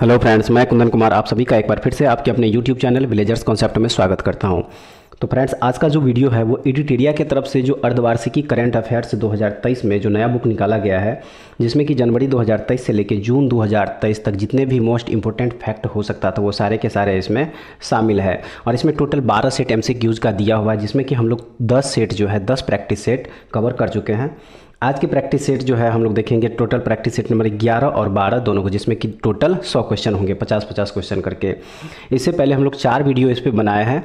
hello friends मैं कुंदन कुमार आप सभी का एक बार फिर से आपके अपने यूट्यूब चैनल विलेजर्स कॉन्सेप्ट में स्वागत करता हूं तो फ्रेंड्स आज का जो वीडियो है वो एडिटेरिया की तरफ से जो अर्धवार्षिकी करंट अफेयर्स 2023 में जो नया बुक निकाला गया है जिसमें कि जनवरी 2023 से लेकर जून 2023 तक जितने भी मोस्ट इंपॉर्टेंट फैक्ट हो सकता था वो सारे के सारे इसमें शामिल है और इसमें टोटल 12 सेट एम का दिया हुआ है जिसमें कि हम लोग दस सेट जो है दस प्रैक्टिस सेट कवर कर चुके हैं आज की प्रैक्टिस सेट जो है हम लोग देखेंगे टोटल प्रैक्टिस सेट नंबर 11 और 12 दोनों को जिसमें कि टोटल 100 क्वेश्चन होंगे 50-50 क्वेश्चन करके इससे पहले हम लोग चार वीडियो इस पर बनाए हैं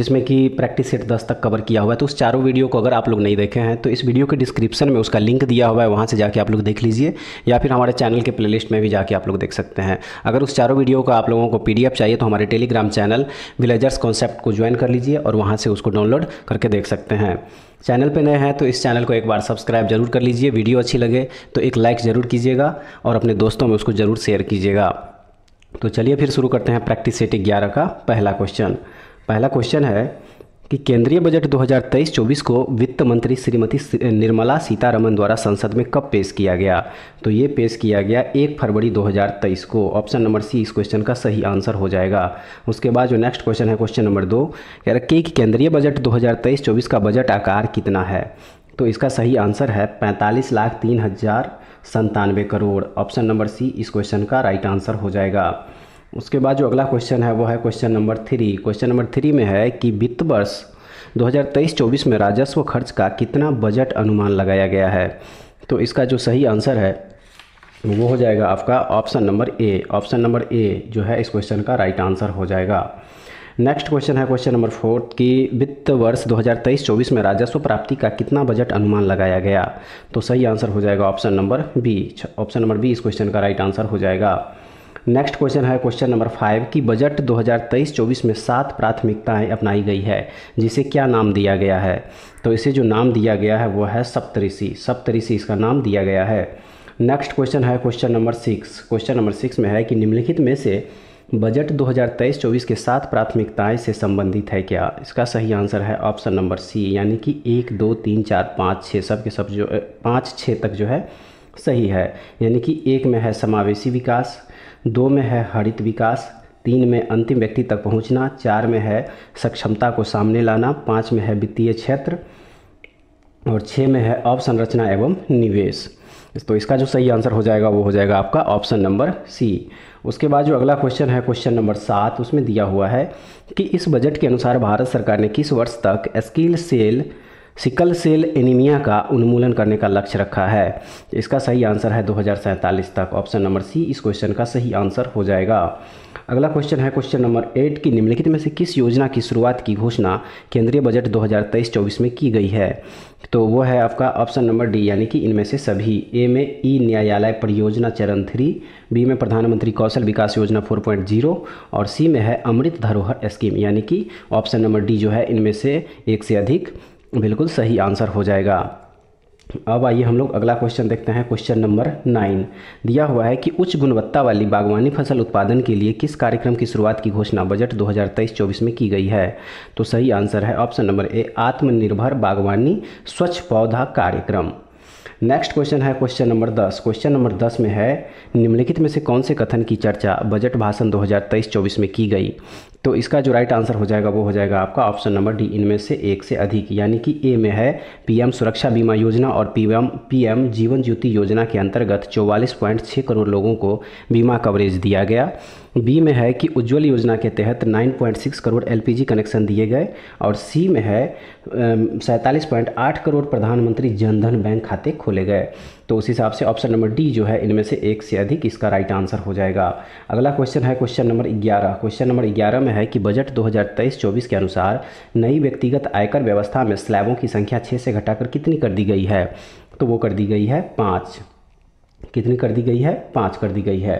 जिसमें कि प्रैक्टिस सेट 10 तक कवर किया हुआ है तो उस चारों वीडियो को अगर आप लोग नहीं देखे हैं तो इस वीडियो के डिस्क्रिप्शन में उसका लिंक दिया हुआ है वहाँ से जाके आप लोग देख लीजिए या फिर हमारे चैनल के प्ले में भी जाके आप लोग देख सकते हैं अगर उस चारों वीडियो का आप लोगों को पी चाहिए तो हमारे टेलीग्राम चैनल विलेजर्स कॉन्सेप्ट को ज्वाइन कर लीजिए और वहाँ से उसको डाउनलोड करके देख सकते हैं चैनल पे नए हैं तो इस चैनल को एक बार सब्सक्राइब जरूर कर लीजिए वीडियो अच्छी लगे तो एक लाइक ज़रूर कीजिएगा और अपने दोस्तों में उसको ज़रूर शेयर कीजिएगा तो चलिए फिर शुरू करते हैं प्रैक्टिस सेट ग्यारह का पहला क्वेश्चन पहला क्वेश्चन है कि केंद्रीय बजट 2023-24 को वित्त मंत्री श्रीमती निर्मला सीतारमन द्वारा संसद में कब पेश किया गया तो ये पेश किया गया 1 फरवरी 2023 को ऑप्शन नंबर सी इस क्वेश्चन का सही आंसर हो जाएगा उसके बाद जो नेक्स्ट क्वेश्चन है क्वेश्चन नंबर दो कह रखिए कि केंद्रीय बजट 2023-24 का बजट आकार कितना है तो इसका सही आंसर है पैंतालीस लाख तीन हज़ार संतानवे करोड़ ऑप्शन नंबर सी इस क्वेश्चन का राइट आंसर हो जाएगा उसके बाद जो अगला क्वेश्चन है वो है question number three question number three में है कि वित्त वर्ष 2023-24 में राजस्व खर्च का कितना बजट अनुमान लगाया गया है तो इसका जो सही आंसर है वो हो जाएगा आपका option number A option number A जो है इस क्वेश्चन का राइट आंसर हो जाएगा नेक्स्ट क्वेश्चन है क्वेश्चन नंबर फोर्थ कि वित्त वर्ष 2023-24 में राजस्व प्राप्ति का कितना बजट अनुमान लगाया गया तो सही आंसर हो जाएगा option number B option number B इस क्वेश्चन का राइट आंसर हो जाएगा नेक्स्ट क्वेश्चन है क्वेश्चन नंबर फाइव कि बजट 2023-24 में सात प्राथमिकताएं अपनाई गई है जिसे क्या नाम दिया गया है तो इसे जो नाम दिया गया है वो है सप्तऋषि सप्तऋषि इसका नाम दिया गया है नेक्स्ट क्वेश्चन है question number six question number six में है कि निम्नलिखित में से बजट 2023-24 के सात प्राथमिकताएं से संबंधित है क्या इसका सही आंसर है ऑप्शन नंबर सी यानी कि एक दो तीन चार पाँच छः सब के सब जो पाँच छः तक जो है सही है यानी कि एक में है समावेशी विकास दो में है हरित विकास तीन में अंतिम व्यक्ति तक पहुंचना चार में है सक्षमता को सामने लाना पाँच में है वित्तीय क्षेत्र और छः में है अवसंरचना एवं निवेश तो इसका जो सही आंसर हो जाएगा वो हो जाएगा आपका ऑप्शन नंबर सी उसके बाद जो अगला क्वेश्चन है क्वेश्चन नंबर सात उसमें दिया हुआ है कि इस बजट के अनुसार भारत सरकार ने किस वर्ष तक skill cell sickle cell anaemia का उन्मूलन करने का लक्ष्य रखा है इसका सही आंसर है दो तक ऑप्शन नंबर सी इस क्वेश्चन का सही आंसर हो जाएगा अगला क्वेश्चन है क्वेश्चन नंबर एट की निम्नलिखित में से किस योजना की शुरुआत की घोषणा केंद्रीय बजट 2023-24 में की गई है तो वो है आपका ऑप्शन नंबर डी यानी कि इनमें से सभी ए में ई न्यायालय परियोजना चरण थ्री बी में प्रधानमंत्री कौशल विकास योजना 4.0 और सी में है अमृत धरोहर स्कीम यानी कि ऑप्शन नंबर डी जो है इनमें से एक से अधिक बिल्कुल सही आंसर हो जाएगा अब आइए हम लोग अगला क्वेश्चन देखते हैं क्वेश्चन नंबर नाइन दिया हुआ है कि उच्च गुणवत्ता वाली बागवानी फसल उत्पादन के लिए किस कार्यक्रम की शुरुआत की घोषणा बजट 2023-24 में की गई है तो सही आंसर है ऑप्शन नंबर ए आत्मनिर्भर बागवानी स्वच्छ पौधा कार्यक्रम नेक्स्ट क्वेश्चन है क्वेश्चन नंबर दस क्वेश्चन नंबर दस में है निम्नलिखित में से कौन से कथन की चर्चा बजट भाषण 2023-24 में की गई तो इसका जो राइट आंसर हो जाएगा वो हो जाएगा आपका ऑप्शन नंबर डी इनमें से एक से अधिक यानी कि ए में है पीएम सुरक्षा बीमा योजना और पीएम पीएम जीवन ज्योति योजना के अंतर्गत चौवालीस करोड़ लोगों को बीमा कवरेज दिया गया बी में है कि उज्ज्वल योजना के तहत 9.6 करोड़ एलपीजी कनेक्शन दिए गए और सी में है सैंतालीस करोड़ प्रधानमंत्री जनधन बैंक खाते खोले गए तो उस हिसाब से ऑप्शन नंबर डी जो है इनमें से एक से अधिक इसका राइट आंसर हो जाएगा अगला क्वेश्चन है क्वेश्चन नंबर 11 क्वेश्चन नंबर 11 में है कि बजट 2023-24 के अनुसार नई व्यक्तिगत आयकर व्यवस्था में स्लैबों की संख्या छः से घटाकर कितनी कर दी गई है तो वो कर दी गई है पाँच कितनी कर दी गई है पाँच कर दी गई है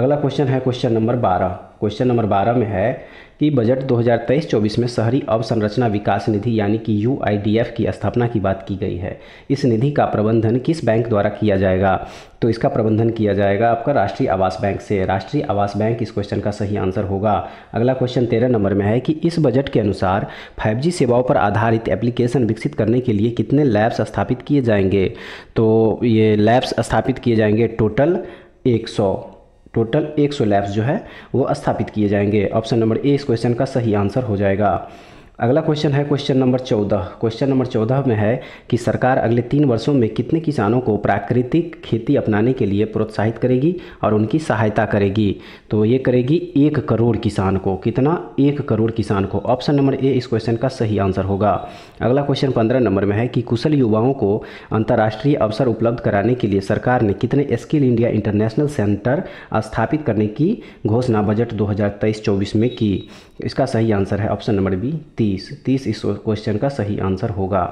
अगला क्वेश्चन है क्वेश्चन नंबर बारह क्वेश्चन नंबर बारह में है कि बजट 2023-24 में शहरी अवसंरचना विकास निधि यानी कि यू की स्थापना की बात की गई है इस निधि का प्रबंधन किस बैंक द्वारा किया जाएगा तो इसका प्रबंधन किया जाएगा आपका राष्ट्रीय आवास बैंक से राष्ट्रीय आवास बैंक इस क्वेश्चन का सही आंसर होगा अगला क्वेश्चन तेरह नंबर में है कि इस बजट के अनुसार फाइव सेवाओं पर आधारित एप्लीकेशन विकसित करने के लिए कितने लैब्स स्थापित किए जाएंगे तो ये लैब्स स्थापित किए जाएंगे टोटल एक सौ टोटल 100 लैब्स जो है वो स्थापित किए जाएंगे ऑप्शन नंबर ए इस क्वेश्चन का सही आंसर हो जाएगा अगला क्वेश्चन है क्वेश्चन नंबर चौदह क्वेश्चन नंबर चौदह में है कि सरकार अगले तीन वर्षों में कितने किसानों को प्राकृतिक खेती अपनाने के लिए प्रोत्साहित करेगी और उनकी सहायता करेगी तो ये करेगी एक करोड़ किसान को कितना एक करोड़ किसान को ऑप्शन नंबर ए इस क्वेश्चन का सही आंसर होगा अगला क्वेश्चन पंद्रह नंबर में है कि कुशल युवाओं को अंतर्राष्ट्रीय अवसर उपलब्ध कराने के लिए सरकार ने कितने स्किल इंडिया इंटरनेशनल सेंटर स्थापित करने की घोषणा बजट दो हज़ार में की इसका सही आंसर है ऑप्शन नंबर बी तीन तीस तीस इस क्वेश्चन का सही आंसर होगा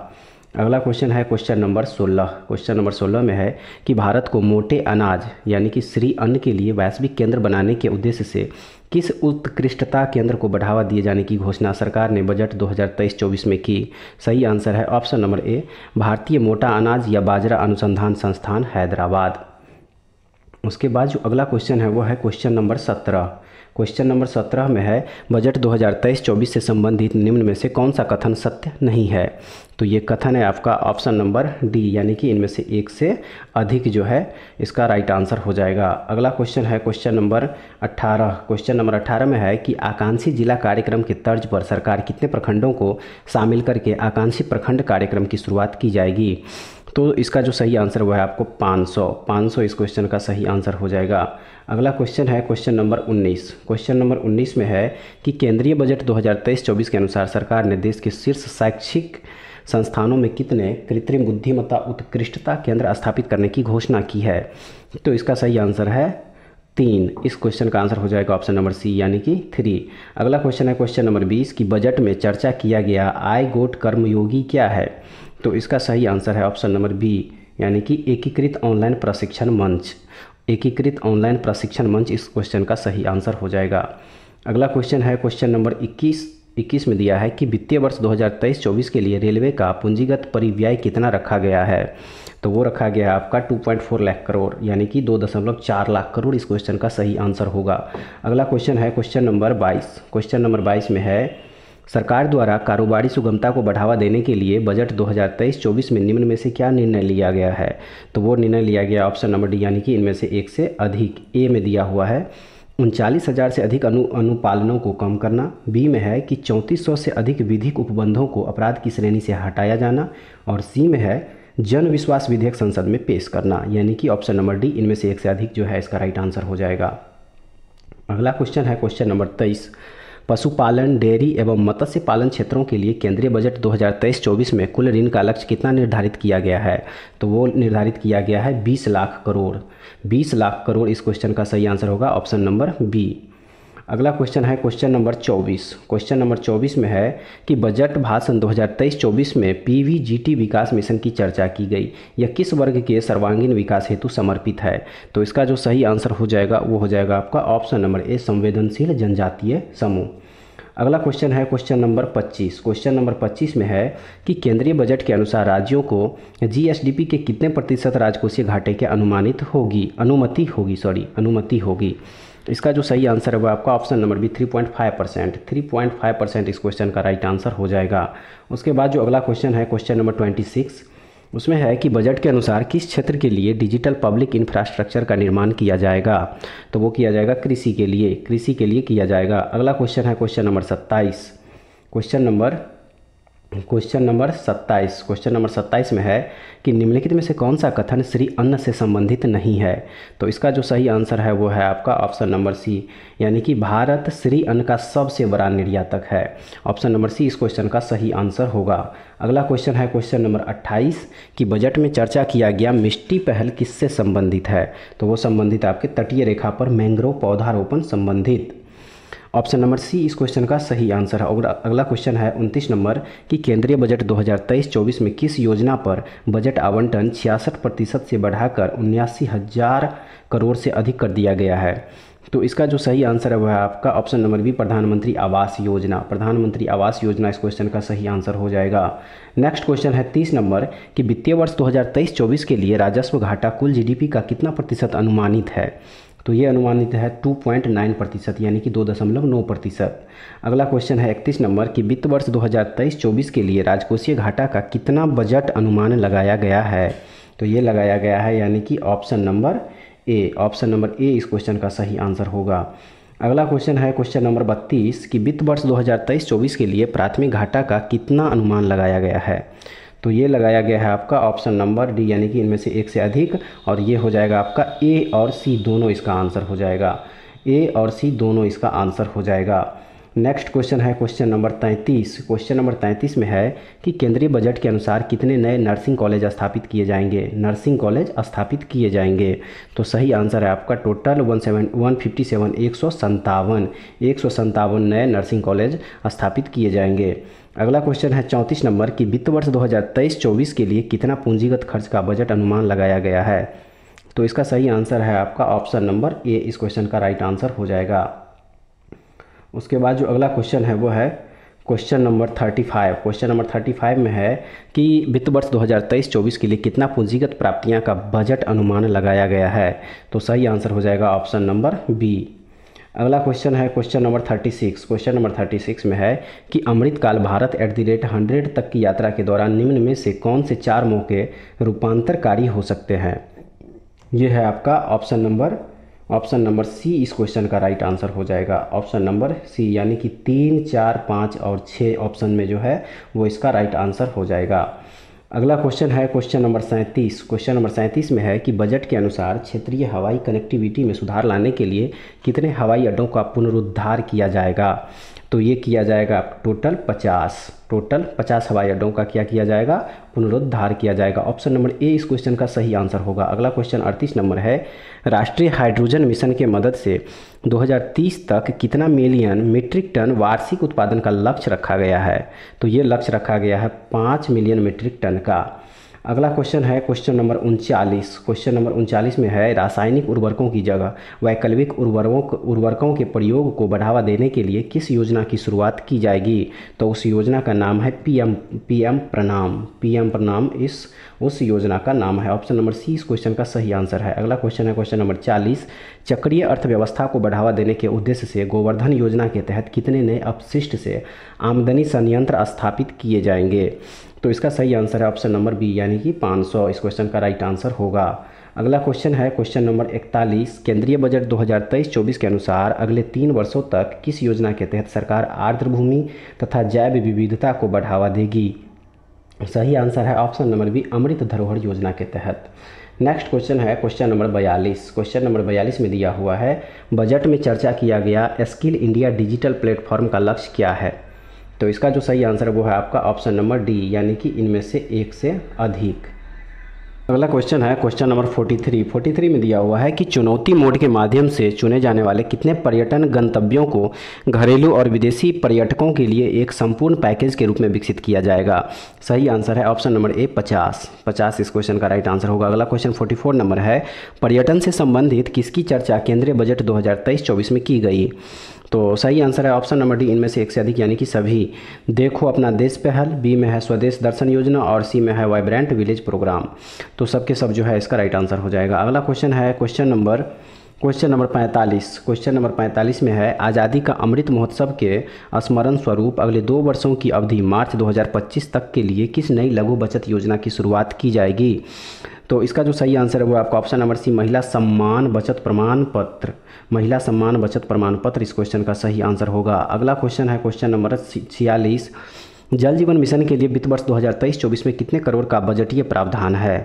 अगला क्वेश्चन है क्वेश्चन नंबर सोलह क्वेश्चन नंबर सोलह में है कि भारत को मोटे अनाज यानी कि श्री अन्न के लिए वैश्विक केंद्र बनाने के उद्देश्य से किस उत्कृष्टता केंद्र को बढ़ावा दिए जाने की घोषणा सरकार ने बजट 2023-24 में की सही आंसर है ऑप्शन नंबर ए भारतीय मोटा अनाज या बाजरा अनुसंधान संस्थान हैदराबाद उसके बाद जो अगला क्वेश्चन है वो है क्वेश्चन नंबर सत्रह क्वेश्चन नंबर सत्रह में है बजट 2023-24 से संबंधित निम्न में से कौन सा कथन सत्य नहीं है तो ये कथन है आपका ऑप्शन नंबर डी यानी कि इनमें से एक से अधिक जो है इसका राइट आंसर हो जाएगा अगला क्वेश्चन है क्वेश्चन नंबर 18 क्वेश्चन नंबर 18 में है कि आकांक्षी जिला कार्यक्रम के तर्ज पर सरकार कितने प्रखंडों को शामिल करके आकांक्षी प्रखंड कार्यक्रम की शुरुआत की जाएगी तो इसका जो सही आंसर वह है आपको 500 500 इस क्वेश्चन का सही आंसर हो जाएगा अगला क्वेश्चन है क्वेश्चन नंबर 19 क्वेश्चन नंबर 19 में है कि केंद्रीय बजट 2023-24 के अनुसार सरकार ने देश के शीर्ष शैक्षिक संस्थानों में कितने कृत्रिम बुद्धिमत्ता उत्कृष्टता केंद्र स्थापित करने की घोषणा की है तो इसका सही आंसर है तीन इस क्वेश्चन का आंसर हो जाएगा ऑप्शन नंबर सी यानी कि थ्री अगला क्वेश्चन है क्वेश्चन नंबर बीस कि बजट में चर्चा किया गया आय गोट कर्मयोगी क्या है तो इसका सही आंसर है ऑप्शन नंबर बी यानी कि एकीकृत ऑनलाइन प्रशिक्षण मंच एकीकृत ऑनलाइन प्रशिक्षण मंच इस क्वेश्चन का सही आंसर हो जाएगा अगला क्वेश्चन है क्वेश्चन नंबर 21 21 में दिया है कि वित्तीय वर्ष 2023-24 के लिए रेलवे का पूंजीगत परिव्यय कितना रखा गया है तो वो रखा गया है आपका 2.4 लाख करोड़ यानी कि 2.4 लाख करोड़ इस क्वेश्चन का सही आंसर होगा अगला क्वेश्चन है क्वेश्चन नंबर 22 क्वेश्चन नंबर 22 में है सरकार द्वारा कारोबारी सुगमता को बढ़ावा देने के लिए बजट 2023-24 में निम्न में से क्या निर्णय लिया गया है तो वो निर्णय लिया गया ऑप्शन नंबर डी यानी कि इनमें से एक से अधिक ए में दिया हुआ है उनचालीस हज़ार से अधिक अनु अनुपालनों को कम करना बी में है कि चौंतीस सौ से अधिक विधिक उपबंधों को अपराध की श्रेणी से हटाया जाना और सी में है जन विश्वास विधेयक संसद में पेश करना यानी कि ऑप्शन नंबर डी इनमें से एक से अधिक जो है इसका राइट आंसर हो जाएगा अगला क्वेश्चन है क्वेश्चन नंबर तेईस पशुपालन डेयरी एवं मत्स्य पालन क्षेत्रों के लिए केंद्रीय बजट 2023-24 में कुल ऋण का लक्ष्य कितना निर्धारित किया गया है तो वो निर्धारित किया गया है 20 लाख करोड़ 20 लाख करोड़ इस क्वेश्चन का सही आंसर होगा ऑप्शन नंबर बी अगला क्वेश्चन है क्वेश्चन नंबर 24 क्वेश्चन नंबर 24 में है कि बजट भाषण 2023-24 में पीवीजीटी विकास मिशन की चर्चा की गई यह किस वर्ग के सर्वांगीण विकास हेतु समर्पित है तो इसका जो सही आंसर हो जाएगा वो हो जाएगा आपका ऑप्शन नंबर ए संवेदनशील जनजातीय समूह अगला क्वेश्चन है क्वेश्चन नंबर 25 क्वेश्चन नंबर 25 में है कि केंद्रीय बजट के अनुसार राज्यों को जीएसडीपी के कितने प्रतिशत राजकोषीय घाटे के अनुमानित होगी अनुमति होगी सॉरी अनुमति होगी तो इसका जो सही आंसर है वो आपका option number B 3.5 percent three percent इस क्वेश्चन का राइट आंसर हो जाएगा उसके बाद जो अगला क्वेश्चन है क्वेश्चन नंबर ट्वेंटी सिक्स उसमें है कि बजट के अनुसार किस क्षेत्र के लिए डिजिटल पब्लिक इंफ्रास्ट्रक्चर का निर्माण किया जाएगा तो वो किया जाएगा कृषि के लिए कृषि के लिए किया जाएगा अगला क्वेश्चन है क्वेश्चन नंबर सत्ताईस question number question number 27 question number 27 में है कि निम्नलिखित में से कौन सा कथन श्री अन्न से संबंधित नहीं है तो इसका जो सही आंसर है वो है आपका ऑप्शन नंबर सी यानी कि भारत श्री अन्न का सबसे बड़ा निर्यातक है ऑप्शन नंबर सी इस क्वेश्चन का सही आंसर होगा अगला क्वेश्चन है क्वेश्चन नंबर 28 कि बजट में चर्चा किया गया मिष्टी पहल किससे संबंधित है तो वो संबंधित आपके तटीय रेखा पर मैंग्रोव पौधारोपण संबंधित ऑप्शन नंबर सी इस क्वेश्चन का सही आंसर है और अगला क्वेश्चन है उनतीस नंबर कि केंद्रीय बजट 2023-24 में किस योजना पर बजट आवंटन छियासठ प्रतिशत से बढ़ाकर उन्यासी हज़ार करोड़ से अधिक कर दिया गया है तो इसका जो सही आंसर है वह है आपका ऑप्शन नंबर बी प्रधानमंत्री आवास योजना प्रधानमंत्री आवास योजना इस क्वेश्चन का सही आंसर हो जाएगा नेक्स्ट क्वेश्चन है तीस नंबर कि वित्तीय वर्ष 2023-24 के लिए राजस्व घाटा कुल जीडीपी का कितना प्रतिशत अनुमानित है तो ये अनुमानित है 2.9 प्रतिशत यानी कि दो दशमलव नौ प्रतिशत अगला क्वेश्चन है इकतीस नंबर कि वित्त वर्ष 2023-24 के लिए राजकोषीय घाटा का कितना बजट अनुमान लगाया गया है तो ये लगाया गया है यानी कि option number A option number A इस क्वेश्चन का सही आंसर होगा अगला क्वेश्चन है क्वेश्चन नंबर 32 कि वित्त वर्ष 2023-24 के लिए प्राथमिक घाटा का कितना अनुमान लगाया गया है तो ये लगाया गया है आपका ऑप्शन नंबर डी यानी कि इनमें से एक से अधिक और ये हो जाएगा आपका ए और सी दोनों इसका आंसर हो जाएगा ए और सी दोनों इसका आंसर हो जाएगा नेक्स्ट क्वेश्चन है क्वेश्चन नंबर 33 क्वेश्चन नंबर 33 में है कि केंद्रीय बजट के अनुसार कितने नए नर्सिंग कॉलेज स्थापित किए जाएंगे नर्सिंग कॉलेज स्थापित किए जाएंगे तो सही आंसर है आपका total one seven one fifty seven एक सौ संतावन एक सौ संतावन नए नर्सिंग कॉलेज स्थापित किए जाएंगे अगला क्वेश्चन है चौंतीस नंबर कि वित्त वर्ष 2023-24 के लिए कितना पूंजीगत खर्च का बजट अनुमान लगाया गया है तो इसका सही आंसर है आपका ऑप्शन नंबर ए इस क्वेश्चन का राइट आंसर हो जाएगा उसके बाद जो अगला क्वेश्चन है वो है question number thirty five question number thirty five में है कि वित्त वर्ष 2023-24 के लिए कितना पूंजीगत प्राप्तियां का बजट अनुमान लगाया गया है तो सही आंसर हो जाएगा ऑप्शन नंबर बी अगला क्वेश्चन है question number thirty six question number thirty six में है कि अमृतकाल Bharat at the rate hundred तक की यात्रा के दौरान निम्न में से कौन से चार मौके रूपांतरकारी हो सकते हैं ये है आपका option number option number C इस क्वेश्चन का राइट आंसर हो जाएगा ऑप्शन नंबर सी यानी कि तीन चार पाँच और छः ऑप्शन में जो है वो इसका राइट आंसर हो जाएगा अगला क्वेश्चन है क्वेश्चन नंबर सैंतीस क्वेश्चन नंबर सैंतीस में है कि बजट के अनुसार क्षेत्रीय हवाई कनेक्टिविटी में सुधार लाने के लिए कितने हवाई अड्डों का पुनरुद्धार किया जाएगा तो ये किया जाएगा टोटल पचास टोटल पचास हवाई अड्डों का क्या किया जाएगा पुनरुद्धार किया जाएगा ऑप्शन नंबर ए इस क्वेश्चन का सही आंसर होगा अगला क्वेश्चन अड़तीस नंबर है राष्ट्रीय हाइड्रोजन मिशन के मदद से 2030 तक कितना मिलियन मीट्रिक टन वार्षिक उत्पादन का लक्ष्य रखा गया है तो ये लक्ष्य रखा गया है पाँच मिलियन मीट्रिक टन का अगला क्वेश्चन है क्वेश्चन नंबर उनचालीस क्वेश्चन नंबर उनचालीस में है रासायनिक उर्वरकों की जगह वैकल्पिक उर्वरकों उर्वरकों के प्रयोग को बढ़ावा देने के लिए किस योजना की शुरुआत की जाएगी तो उस योजना का नाम है पीएम पीएम प्रणाम पीएम प्रणाम इस उस योजना का नाम है ऑप्शन नंबर सी इस क्वेश्चन का सही आंसर है अगला क्वेश्चन है क्वेश्चन नंबर चालीस चक्रीय अर्थव्यवस्था को बढ़ावा देने के उद्देश्य से गोवर्धन योजना के तहत कितने नए अपशिष्ट से आमदनी संयंत्र स्थापित किए जाएंगे तो इसका सही आंसर है ऑप्शन नंबर बी यानी कि 500 इस क्वेश्चन का राइट आंसर होगा अगला क्वेश्चन है क्वेश्चन नंबर 41 केंद्रीय बजट 2023-24 के अनुसार अगले तीन वर्षों तक किस योजना के तहत सरकार आर्द्र भूमि तथा जैव विविधता को बढ़ावा देगी सही आंसर है ऑप्शन नंबर बी अमृत धरोहर योजना के तहत नेक्स्ट क्वेश्चन है क्वेश्चन नंबर बयालीस क्वेश्चन नंबर बयालीस में दिया हुआ है बजट में चर्चा किया गया स्किल इंडिया डिजिटल प्लेटफॉर्म का लक्ष्य क्या है तो इसका जो सही आंसर है वो है आपका ऑप्शन नंबर डी यानी कि इनमें से एक से अधिक अगला क्वेश्चन है क्वेश्चन नंबर 43 43 में दिया हुआ है कि चुनौती मोड के माध्यम से चुने जाने वाले कितने पर्यटन गंतव्यों को घरेलू और विदेशी पर्यटकों के लिए एक संपूर्ण पैकेज के रूप में विकसित किया जाएगा सही आंसर है ऑप्शन नंबर ए 50 50 इस क्वेश्चन का राइट आंसर होगा अगला क्वेश्चन 44 नंबर है पर्यटन से संबंधित किसकी चर्चा केंद्रीय बजट दो हज़ार में की गई तो सही आंसर है ऑप्शन नंबर डी इनमें से एक से अधिक यानी कि सभी देखो अपना देश पहल बी में है स्वदेश दर्शन योजना और सी में है वाइब्रेंट विलेज प्रोग्राम तो सबके सब जो है इसका राइट आंसर हो जाएगा अगला क्वेश्चन है question number question number 45 question number 45 में है आज़ादी का अमृत महोत्सव के स्मरण स्वरूप अगले दो वर्षों की अवधि मार्च 2025 तक के लिए किस नई लघु बचत योजना की शुरुआत की जाएगी तो इसका जो सही आंसर है वो आपका ऑप्शन नंबर सी महिला सम्मान बचत प्रमाण पत्र महिला सम्मान बचत प्रमाण पत्र इस क्वेश्चन का सही आंसर होगा अगला क्वेश्चन है क्वेश्चन नंबर छियालीस जल जीवन मिशन के लिए वित्त वर्ष 2023-24 में कितने करोड़ का बजटीय प्रावधान है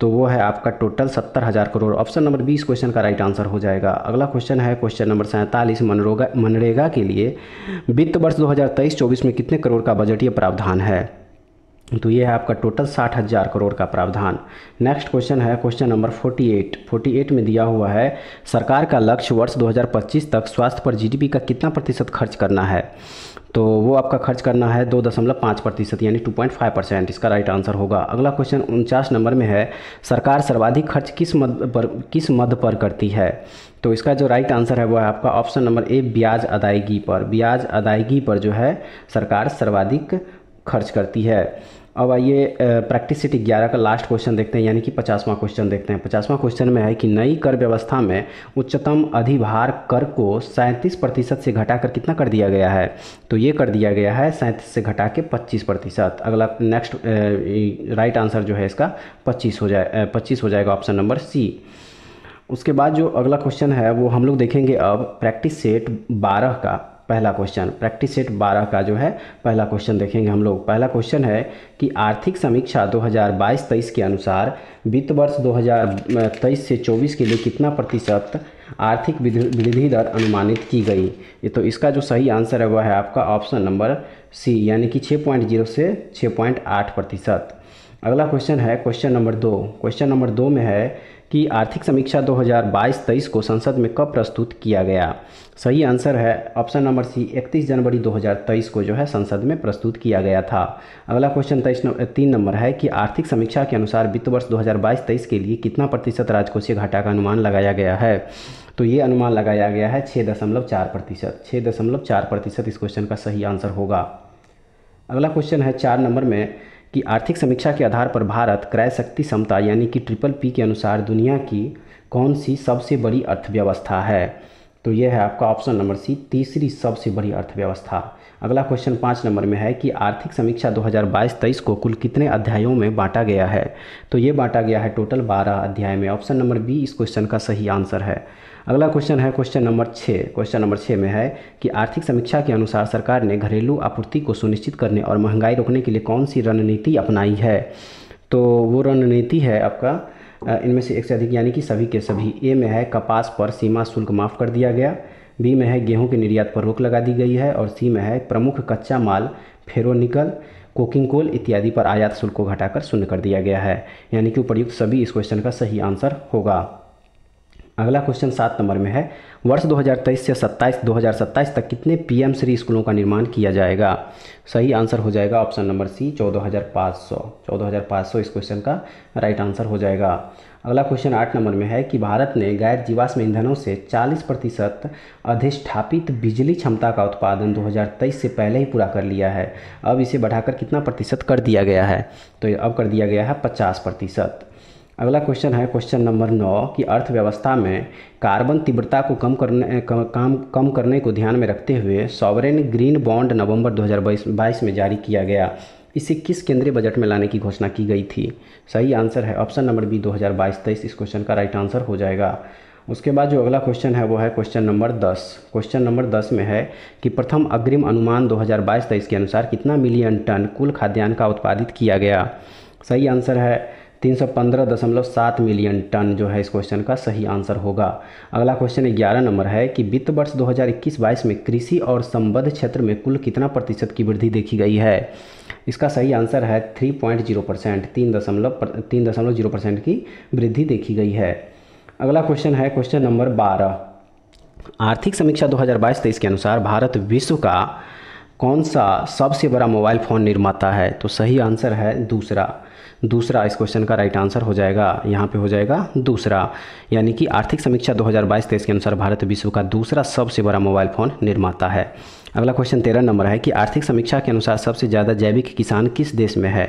तो वो है आपका टोटल सत्तर हज़ार करोड़ ऑप्शन नंबर बी इस क्वेश्चन का राइट आंसर हो जाएगा अगला क्वेश्चन है क्वेश्चन नंबर सैंतालीस मनरेगा मनरेगा के लिए वित्त वर्ष 2023-24 में कितने करोड़ का बजटीय प्रावधान है तो ये है आपका टोटल साठ हज़ार करोड़ का प्रावधान नेक्स्ट क्वेश्चन है क्वेश्चन नंबर 48 48 में दिया हुआ है सरकार का लक्ष्य वर्ष 2025 तक स्वास्थ्य पर जीडीपी का कितना प्रतिशत खर्च करना है तो वो आपका खर्च करना है दो दशमलव पाँच प्रतिशत यानी टू पॉइंट फाइव परसेंट इसका राइट आंसर होगा अगला क्वेश्चन उनचास नंबर में है सरकार सर्वाधिक खर्च किस मद पर किस मद पर करती है तो इसका जो राइट आंसर है वो है आपका ऑप्शन नंबर ए ब्याज अदायगी पर ब्याज अदायगी पर जो है सरकार सर्वाधिक खर्च करती है अब आइए प्रैक्टिस सीट ग्यारह का लास्ट क्वेश्चन देखते हैं यानी कि पचासवां क्वेश्चन देखते हैं पचासवां क्वेश्चन में है कि नई कर व्यवस्था में उच्चतम अधिभार कर को सैंतीस प्रतिशत से घटाकर कितना कर दिया गया है तो ये कर दिया गया है सैंतीस से घटा के पच्चीस प्रतिशत अगला नेक्स्ट राइट आंसर जो है इसका पच्चीस हो जाए पच्चीस हो जाएगा ऑप्शन नंबर सी उसके बाद जो अगला क्वेश्चन है वो हम लोग देखेंगे अब प्रैक्टिस सेट बारह का पहला क्वेश्चन प्रैक्टिस सेट 12 का जो है पहला क्वेश्चन देखेंगे हम लोग पहला क्वेश्चन है कि आर्थिक समीक्षा 2022-23 के अनुसार वित्त वर्ष 2023 से 24 के लिए कितना प्रतिशत आर्थिक वृद्धि दर अनुमानित की गई ये तो इसका जो सही आंसर है वह है आपका ऑप्शन नंबर सी यानी कि 6.0 से 6.8 प्रतिशत अगला क्वेश्चन है क्वेश्चन नंबर दो क्वेश्चन नंबर दो में है कि आर्थिक समीक्षा 2022-23 को संसद में कब प्रस्तुत किया गया सही आंसर है ऑप्शन नंबर सी 31 जनवरी 2023 को जो है संसद में प्रस्तुत किया गया था अगला क्वेश्चन तेईस तीन नंबर है कि आर्थिक समीक्षा के अनुसार वित्त वर्ष 2022-23 के लिए कितना प्रतिशत राजकोषीय घाटा का अनुमान लगाया गया है तो ये अनुमान लगाया गया है छः दशमलव चार प्रतिशत छः दशमलव चार प्रतिशत इस क्वेश्चन का सही आंसर होगा अगला क्वेश्चन है चार नंबर में कि आर्थिक समीक्षा के आधार पर भारत क्रय शक्ति क्षमता यानी कि ट्रिपल पी के अनुसार दुनिया की कौन सी सबसे बड़ी अर्थव्यवस्था है तो यह है आपका ऑप्शन नंबर सी तीसरी सबसे बड़ी अर्थव्यवस्था अगला क्वेश्चन पाँच नंबर में है कि आर्थिक समीक्षा 2022-23 को कुल कितने अध्यायों में बांटा गया है तो ये बांटा गया है टोटल 12 अध्याय में ऑप्शन नंबर बी इस क्वेश्चन का सही आंसर है अगला क्वेश्चन है क्वेश्चन नंबर छः क्वेश्चन नंबर छः में है कि आर्थिक समीक्षा के अनुसार सरकार ने घरेलू आपूर्ति को सुनिश्चित करने और महंगाई रोकने के लिए कौन सी रणनीति अपनाई है तो वो रणनीति है आपका इनमें से एक से अधिक यानी कि सभी के सभी ए में है कपास पर सीमा शुल्क माफ़ कर दिया गया बी में है गेहूं के निर्यात पर रोक लगा दी गई है और सी में है प्रमुख कच्चा माल फेरोनिकल कोकिंग कोल इत्यादि पर आयात शुल्क को घटाकर शून्य कर दिया गया है यानी कि उपर्युक्त सभी इस क्वेश्चन का सही आंसर होगा अगला क्वेश्चन सात नंबर में है वर्ष 2023 से 27 2027 तक कितने पीएम श्री स्कूलों का निर्माण किया जाएगा सही आंसर हो जाएगा ऑप्शन नंबर सी 14500 14500 इस क्वेश्चन का राइट आंसर हो जाएगा अगला क्वेश्चन आठ नंबर में है कि भारत ने गैर जीवाश्म ईंधनों से 40 प्रतिशत अधिष्ठापित बिजली क्षमता का उत्पादन 2023 से पहले ही पूरा कर लिया है अब इसे बढ़ाकर कितना प्रतिशत कर दिया गया है तो अब कर दिया गया है 50 प्रतिशत अगला क्वेश्चन है क्वेश्चन नंबर नौ कि अर्थव्यवस्था में कार्बन तीव्रता को कम करने काम कम करने को ध्यान में रखते हुए सॉवरेन ग्रीन बॉन्ड नवंबर 2022 में जारी किया गया इसे किस केंद्रीय बजट में लाने की घोषणा की गई थी सही आंसर है ऑप्शन नंबर बी 2022-23 इस क्वेश्चन का राइट आंसर हो जाएगा उसके बाद जो अगला क्वेश्चन है वो है क्वेश्चन नंबर दस क्वेश्चन नंबर दस में है कि प्रथम अग्रिम अनुमान 2022-23 के अनुसार कितना मिलियन टन कुल खाद्यान्न का उत्पादित किया गया सही आंसर है 315.7 मिलियन टन जो है इस क्वेश्चन का सही आंसर होगा अगला क्वेश्चन ग्यारह नंबर है कि वित्त वर्ष 2021-22 में कृषि और संबद्ध क्षेत्र में कुल कितना प्रतिशत की वृद्धि देखी गई है इसका सही आंसर है 3.0 परसेंट तीन दशमलव तीन दशमलव जीरो परसेंट की वृद्धि देखी गई है अगला क्वेश्चन है क्वेश्चन नंबर बारह आर्थिक समीक्षा बाईस तेईस के अनुसार भारत विश्व का कौन सा सबसे बड़ा मोबाइल फ़ोन निर्माता है तो सही आंसर है दूसरा दूसरा इस क्वेश्चन का राइट आंसर हो जाएगा यहाँ पे हो जाएगा दूसरा यानी कि आर्थिक समीक्षा 2022 हज़ार के अनुसार भारत विश्व का दूसरा सबसे बड़ा मोबाइल फ़ोन निर्माता है अगला क्वेश्चन तेरह नंबर है कि आर्थिक समीक्षा के अनुसार सबसे ज़्यादा जैविक किसान किस देश में है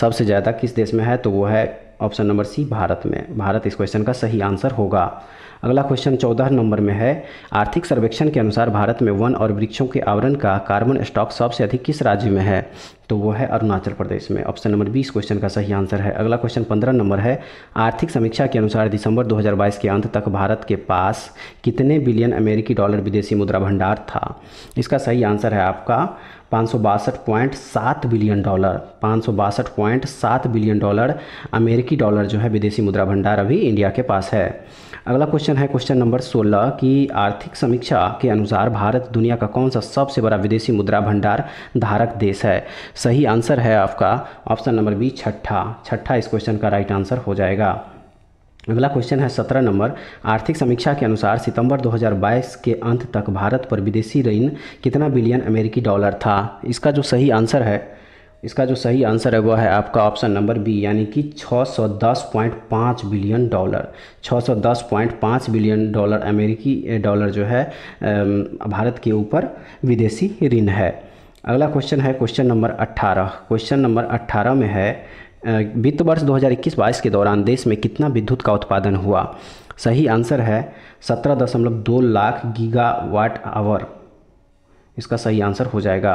सबसे ज़्यादा किस देश में है तो वो है ऑप्शन नंबर सी भारत में भारत इस क्वेश्चन का सही आंसर होगा अगला क्वेश्चन चौदह नंबर में है आर्थिक सर्वेक्षण के अनुसार भारत में वन और वृक्षों के आवरण का कार्बन स्टॉक सबसे अधिक किस राज्य में है तो वो है अरुणाचल प्रदेश में ऑप्शन नंबर बीस क्वेश्चन का सही आंसर है अगला क्वेश्चन पंद्रह नंबर है आर्थिक समीक्षा के अनुसार दिसंबर 2022 के अंत तक भारत के पास कितने बिलियन अमेरिकी डॉलर विदेशी मुद्रा भंडार था इसका सही आंसर है आपका पाँच बिलियन डॉलर पाँच बिलियन डॉलर अमेरिकी डॉलर जो है विदेशी मुद्रा भंडार अभी इंडिया के पास है अगला क्वेश्चन है क्वेश्चन नंबर 16 कि आर्थिक समीक्षा के अनुसार भारत दुनिया का कौन सा सबसे बड़ा विदेशी मुद्रा भंडार धारक देश है सही आंसर है आपका ऑप्शन नंबर बी छठा छठा इस क्वेश्चन का राइट आंसर हो जाएगा अगला क्वेश्चन है सत्रह नंबर आर्थिक समीक्षा के अनुसार सितंबर 2022 के अंत तक भारत पर विदेशी ऋण कितना बिलियन अमेरिकी डॉलर था इसका जो सही आंसर है इसका जो सही आंसर है वह है आपका ऑप्शन नंबर बी यानी कि 610.5 बिलियन डॉलर 610.5 बिलियन डॉलर अमेरिकी डॉलर जो है भारत के ऊपर विदेशी ऋण है अगला क्वेश्चन है क्वेश्चन नंबर 18 क्वेश्चन नंबर 18 में है वित्त वर्ष 2021-22 के दौरान देश में कितना विद्युत का उत्पादन हुआ सही आंसर है सत्रह लाख गीगा आवर इसका सही आंसर हो जाएगा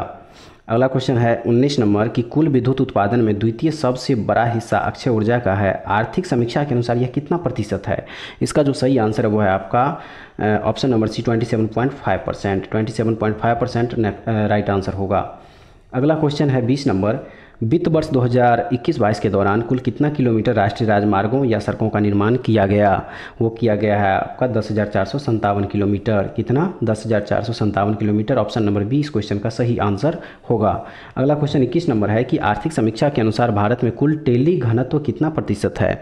अगला क्वेश्चन है 19 नंबर कि कुल विद्युत उत्पादन में द्वितीय सबसे बड़ा हिस्सा अक्षय ऊर्जा का है आर्थिक समीक्षा के अनुसार यह कितना प्रतिशत है इसका जो सही आंसर है वो है आपका option number C 27.5 percent twenty percent right answer होगा अगला क्वेश्चन है बीस नंबर वित्त वर्ष 2021-22 के दौरान कुल कितना किलोमीटर राष्ट्रीय राजमार्गों या सड़कों का निर्माण किया गया वो किया गया है आपका दस किलोमीटर कितना दस किलोमीटर ऑप्शन नंबर बी इस क्वेश्चन का सही आंसर होगा अगला क्वेश्चन इक्कीस नंबर है कि आर्थिक समीक्षा के अनुसार भारत में कुल टेली घनत्व कितना प्रतिशत है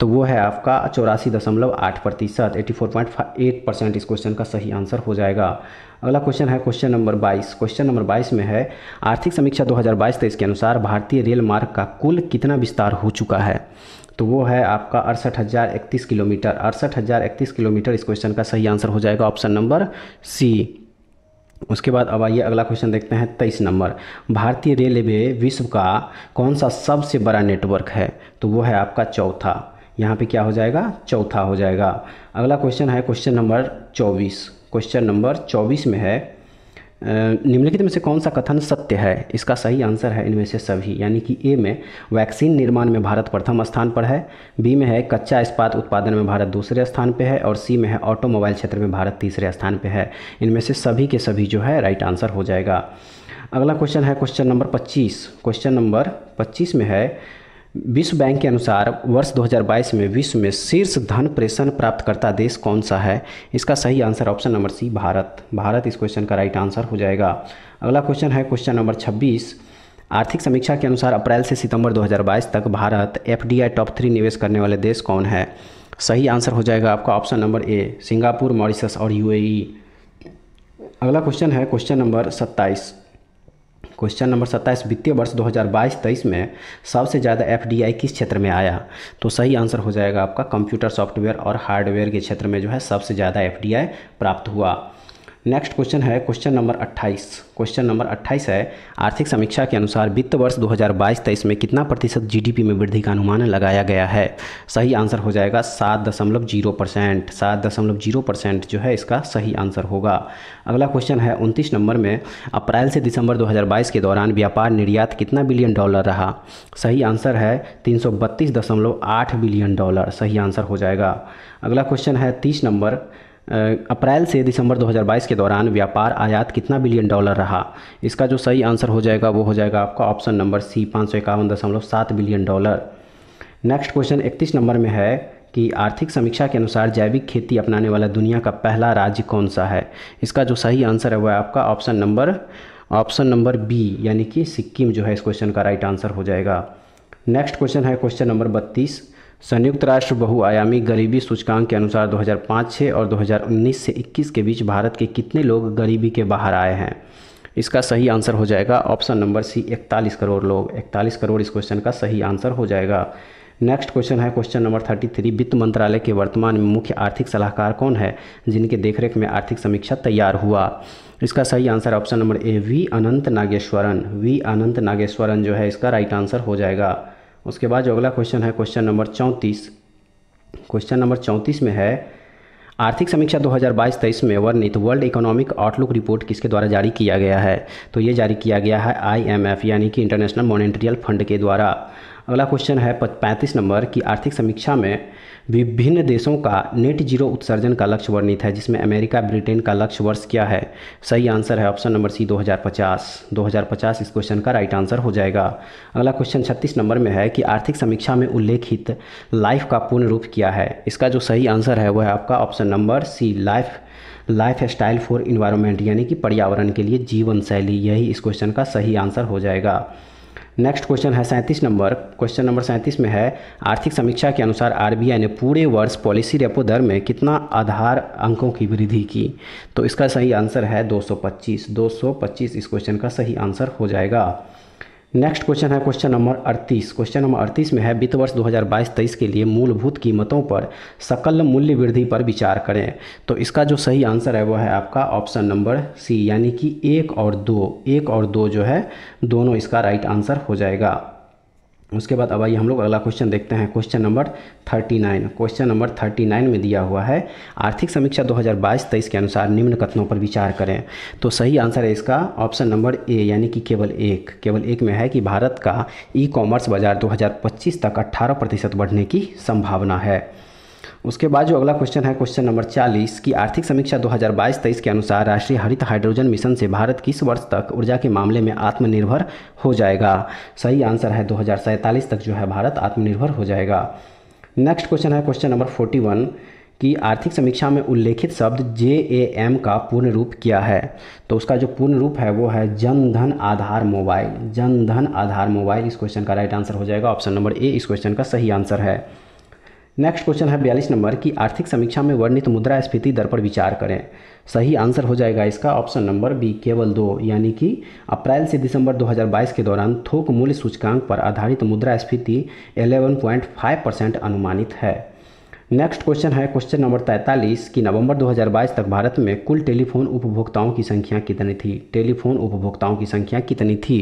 तो वो है आपका चौरासी दशमलव आठ प्रतिशत eighty four point eight percent इस क्वेश्चन का सही आंसर हो जाएगा अगला क्वेश्चन है क्वेश्चन नंबर 22 क्वेश्चन नंबर 22 में है आर्थिक समीक्षा 2022-23 के अनुसार भारतीय रेल मार्ग का कुल कितना विस्तार हो चुका है तो वो है आपका अड़सठ हज़ार इकतीस किलोमीटर अड़सठ हज़ार इकतीस किलोमीटर इस क्वेश्चन का सही आंसर हो जाएगा ऑप्शन नंबर सी उसके बाद अब आइए अगला क्वेश्चन देखते हैं तेईस नंबर भारतीय रेलवे विश्व का कौन सा सबसे बड़ा नेटवर्क है तो वो है आपका चौथा यहाँ पे क्या हो जाएगा चौथा हो जाएगा अगला क्वेश्चन है क्वेश्चन नंबर चौबीस क्वेश्चन नंबर चौबीस में है निम्नलिखित में से कौन सा कथन सत्य है इसका सही आंसर है इनमें से सभी यानी कि ए में वैक्सीन निर्माण में भारत प्रथम स्थान पर है बी में है कच्चा इस्पात उत्पादन में भारत दूसरे स्थान पर है और सी में है ऑटोमोबाइल क्षेत्र में भारत तीसरे स्थान पर है इनमें से सभी के सभी जो है राइट आंसर हो जाएगा अगला क्वेश्चन है क्वेश्चन नंबर 25 क्वेश्चन नंबर 25 में है विश्व बैंक के अनुसार वर्ष 2022 में विश्व में शीर्ष धन प्रेषण प्राप्तकर्ता देश कौन सा है इसका सही answer option number C Bharat Bharat इस क्वेश्चन का राइट आंसर हो जाएगा अगला क्वेश्चन है क्वेश्चन नंबर 26 आर्थिक समीक्षा के अनुसार अप्रैल से सितंबर 2022 तक भारत एफ टॉप थ्री निवेश करने वाले देश कौन है सही आंसर हो जाएगा आपका option number A Singapore Mauritius और यू अगला क्वेश्चन है क्वेश्चन नंबर सत्ताईस क्वेश्चन नंबर सत्ताईस वित्तीय वर्ष 2022-23 में सबसे ज़्यादा एफडीआई किस क्षेत्र में आया तो सही आंसर हो जाएगा आपका कंप्यूटर सॉफ्टवेयर और हार्डवेयर के क्षेत्र में जो है सबसे ज़्यादा एफडीआई प्राप्त हुआ नेक्स्ट क्वेश्चन है क्वेश्चन नंबर 28 क्वेश्चन नंबर 28 है आर्थिक समीक्षा के अनुसार वित्त वर्ष 2022-23 में कितना प्रतिशत जीडीपी में वृद्धि का अनुमान लगाया गया है सही आंसर हो जाएगा सात दशमलव जीरो परसेंट सात दशमलव जीरो परसेंट जो है इसका सही आंसर होगा अगला क्वेश्चन है उनतीस नंबर में अप्रैल से दिसंबर 2022 के दौरान व्यापार निर्यात कितना बिलियन डॉलर रहा सही आंसर है तीन बिलियन डॉलर सही आंसर हो जाएगा अगला क्वेश्चन है तीस नंबर अप्रैल से दिसंबर 2022 के दौरान व्यापार आयात कितना बिलियन डॉलर रहा इसका जो सही आंसर हो जाएगा वो हो जाएगा आपका ऑप्शन नंबर सी पाँच बिलियन डॉलर नेक्स्ट क्वेश्चन इकतीस नंबर में है कि आर्थिक समीक्षा के अनुसार जैविक खेती अपनाने वाला दुनिया का पहला राज्य कौन सा है इसका जो सही आंसर है वह आपका option number option number B यानी कि सिक्किम जो है इस क्वेश्चन का राइट आंसर हो जाएगा नेक्स्ट क्वेश्चन है क्वेश्चन नंबर बत्तीस संयुक्त राष्ट्र बहुआयामी गरीबी सूचकांक के अनुसार 2005 से और 2019 से 21 के बीच भारत के कितने लोग गरीबी के बाहर आए हैं इसका सही आंसर हो जाएगा ऑप्शन नंबर सी इकतालीस करोड़ लोग इकतालीस करोड़ इस क्वेश्चन का सही आंसर हो जाएगा नेक्स्ट क्वेश्चन है क्वेश्चन नंबर थर्टी थ्री वित्त मंत्रालय के वर्तमान में मुख्य आर्थिक सलाहकार कौन है जिनके देखरेख में आर्थिक समीक्षा तैयार हुआ इसका सही answer option number A V Anantha Nageswaran V Anantha Nageswaran जो है इसका राइट आंसर हो जाएगा उसके बाद जो अगला क्वेश्चन है क्वेश्चन नंबर चौंतीस क्वेश्चन नंबर चौंतीस में है आर्थिक समीक्षा 2022-23 में वर्णित वर्ल्ड इकोनॉमिक आउटलुक रिपोर्ट किसके द्वारा जारी किया गया है तो ये जारी किया गया है आईएमएफ यानी कि इंटरनेशनल मॉनिटरियल फंड के द्वारा अगला क्वेश्चन है पैंतीस नंबर कि आर्थिक समीक्षा में विभिन्न देशों का नेट जीरो उत्सर्जन का लक्ष्य वर्णित है जिसमें अमेरिका ब्रिटेन का लक्ष्य वर्ष क्या है सही आंसर है ऑप्शन नंबर सी 2050 2050 इस क्वेश्चन का राइट आंसर हो जाएगा अगला क्वेश्चन 36 नंबर में है कि आर्थिक समीक्षा में उल्लेखित लाइफ का पूर्ण रूप क्या है इसका जो सही आंसर है वह है आपका option number C life lifestyle for environment यानी कि पर्यावरण के लिए जीवन शैली यही इस क्वेश्चन का सही आंसर हो जाएगा नेक्स्ट क्वेश्चन है सैंतीस नंबर क्वेश्चन नंबर सैंतीस में है आर्थिक समीक्षा के अनुसार आरबीआई ने पूरे वर्ष पॉलिसी रेपो दर में कितना आधार अंकों की वृद्धि की तो इसका सही आंसर है 225 225 इस क्वेश्चन का सही आंसर हो जाएगा नेक्स्ट क्वेश्चन है क्वेश्चन नंबर अड़तीस क्वेश्चन नंबर अड़तीस में है वित्त वर्ष 2022-23 के लिए मूलभूत कीमतों पर सकल मूल्य वृद्धि पर विचार करें तो इसका जो सही आंसर है वो है आपका ऑप्शन नंबर सी यानी कि एक और दो एक और दो जो है दोनों इसका राइट आंसर हो जाएगा उसके बाद अब आइए हम लोग अगला क्वेश्चन देखते हैं क्वेश्चन नंबर 39 क्वेश्चन नंबर 39 में दिया हुआ है आर्थिक समीक्षा 2022-23 के अनुसार निम्न कथनों पर विचार करें तो सही आंसर है इसका ऑप्शन नंबर ए यानी कि केवल एक केवल एक में है कि भारत का ई कॉमर्स बाजार 2025 तक 18 प्रतिशत बढ़ने की संभावना है उसके बाद जो अगला क्वेश्चन है क्वेश्चन नंबर 40 की आर्थिक समीक्षा 2022-23 के अनुसार राष्ट्रीय हरित हाइड्रोजन मिशन से भारत किस वर्ष तक ऊर्जा के मामले में आत्मनिर्भर हो जाएगा सही आंसर है दो तक जो है भारत आत्मनिर्भर हो जाएगा नेक्स्ट क्वेश्चन है क्वेश्चन नंबर फोर्टी की आर्थिक समीक्षा में उल्लेखित शब्द जे ए एम का पूर्ण रूप क्या है तो उसका जो पूर्ण रूप है वो है जन धन आधार मोबाइल जन धन आधार मोबाइल इस क्वेश्चन का राइट आंसर हो जाएगा ऑप्शन नंबर ए इस क्वेश्चन का सही आंसर है नेक्स्ट क्वेश्चन है बयालीस नंबर की आर्थिक समीक्षा में वर्णित मुद्रा स्फीति दर पर विचार करें सही आंसर हो जाएगा इसका ऑप्शन नंबर बी केवल दो यानी कि अप्रैल से दिसंबर 2022 के दौरान थोक मूल्य सूचकांक पर आधारित मुद्रा स्फीति 11.5 परसेंट अनुमानित है नेक्स्ट क्वेश्चन है क्वेश्चन नंबर 43 कि नवंबर 2022 तक भारत में कुल टेलीफोन उपभोक्ताओं की संख्या कितनी थी टेलीफोन उपभोक्ताओं की संख्या कितनी थी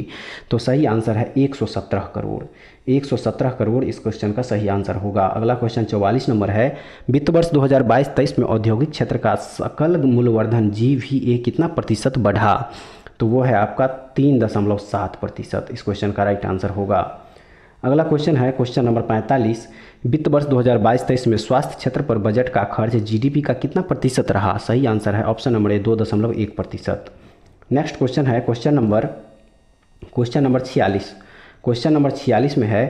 तो सही आंसर है 117 करोड़ 117 करोड़ इस क्वेश्चन का सही आंसर होगा अगला क्वेश्चन 44 नंबर है वित्त वर्ष 2022-23 में औद्योगिक क्षेत्र का सकल मूल्यवर्धन जी कितना प्रतिशत बढ़ा तो वो है आपका तीन दशमलव सात प्रतिशत इस क्वेश्चन का राइट आंसर होगा अगला क्वेश्चन है क्वेश्चन नंबर पैंतालीस वित्त वर्ष 2022-23 में स्वास्थ्य क्षेत्र पर बजट का खर्च जीडीपी का कितना प्रतिशत रहा सही आंसर है ऑप्शन नंबर ए दो दशमलव एक प्रतिशत नेक्स्ट क्वेश्चन है क्वेश्चन नंबर क्वेश्चन नंबर छियालीस क्वेश्चन नंबर छियालीस में है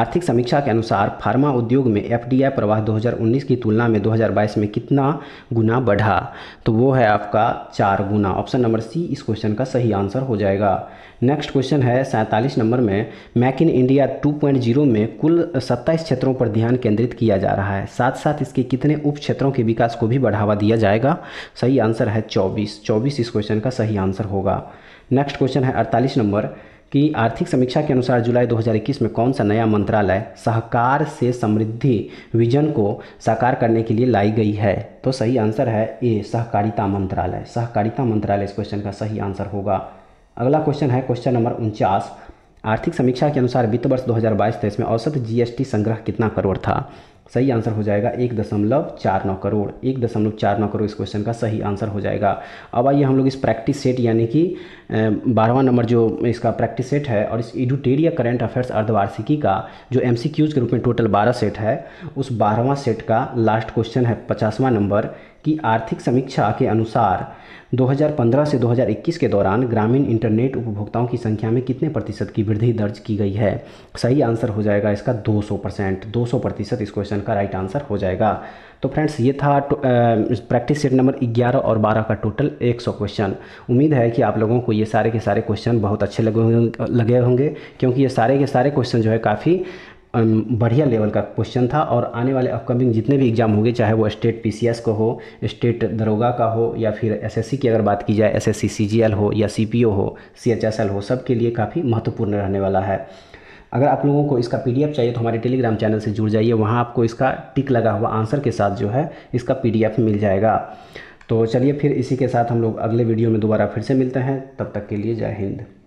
आर्थिक समीक्षा के अनुसार फार्मा उद्योग में एफ प्रवाह 2019 की तुलना में 2022 में कितना गुना बढ़ा तो वो है आपका चार गुना ऑप्शन नंबर सी इस क्वेश्चन का सही आंसर हो जाएगा नेक्स्ट क्वेश्चन है सैंतालीस नंबर में मैक इन इंडिया 2.0 में कुल सत्ताईस क्षेत्रों पर ध्यान केंद्रित किया जा रहा है साथ साथ इसके कितने उप क्षेत्रों के विकास को भी बढ़ावा दिया जाएगा सही आंसर है चौबीस चौबीस इस क्वेश्चन का सही आंसर होगा नेक्स्ट क्वेश्चन है अड़तालीस नंबर कि आर्थिक समीक्षा के अनुसार जुलाई 2021 में कौन सा नया मंत्रालय सहकार से समृद्धि विजन को साकार करने के लिए लाई गई है तो सही आंसर है ए सहकारिता मंत्रालय सहकारिता मंत्रालय इस क्वेश्चन का सही आंसर होगा अगला क्वेश्चन है क्वेश्चन नंबर उनचास आर्थिक समीक्षा के अनुसार वित्त वर्ष 2022-23 में औसत जीएसटी संग्रह कितना करोड़ था सही आंसर हो जाएगा एक दशमलव चार नौ करोड़ एक दशमलव चार नौ करोड़ इस क्वेश्चन का सही आंसर हो जाएगा अब आइए हम लोग इस प्रैक्टिस सेट यानी कि बारहवा नंबर जो इसका प्रैक्टिस सेट है और इस एडुटेरिया करेंट अफेयर्स अर्धवार्षिकी का जो एम के रूप में टोटल बारह सेट है उस बारहवा सेट का लास्ट क्वेश्चन है पचासवां नंबर कि आर्थिक समीक्षा के अनुसार 2015 से 2021 के दौरान ग्रामीण इंटरनेट उपभोक्ताओं की संख्या में कितने प्रतिशत की वृद्धि दर्ज की गई है सही आंसर हो जाएगा इसका 200 परसेंट दो प्रतिशत इस क्वेश्चन का राइट आंसर हो जाएगा तो फ्रेंड्स ये था प्रैक्टिस सेट नंबर 11 और 12 का टोटल 100 क्वेश्चन उम्मीद है कि आप लोगों को ये सारे के सारे क्वेश्चन बहुत अच्छे लगे लगे होंगे क्योंकि ये सारे के सारे क्वेश्चन जो है काफ़ी बढ़िया लेवल का क्वेश्चन था और आने वाले अपकमिंग जितने भी एग्जाम होंगे चाहे वो स्टेट पीसीएस का हो स्टेट दरोगा का हो या फिर एसएससी की अगर बात की जाए एसएससी सीजीएल हो या सीपीओ हो सीएचएसएल हो सब के लिए काफ़ी महत्वपूर्ण रहने वाला है अगर आप लोगों को इसका पी चाहिए तो हमारे टेलीग्राम चैनल से जुड़ जाइए वहाँ आपको इसका टिक लगा हुआ आंसर के साथ जो है इसका पी मिल जाएगा तो चलिए फिर इसी के साथ हम लोग अगले वीडियो में दोबारा फिर से मिलते हैं तब तक के लिए जय हिंद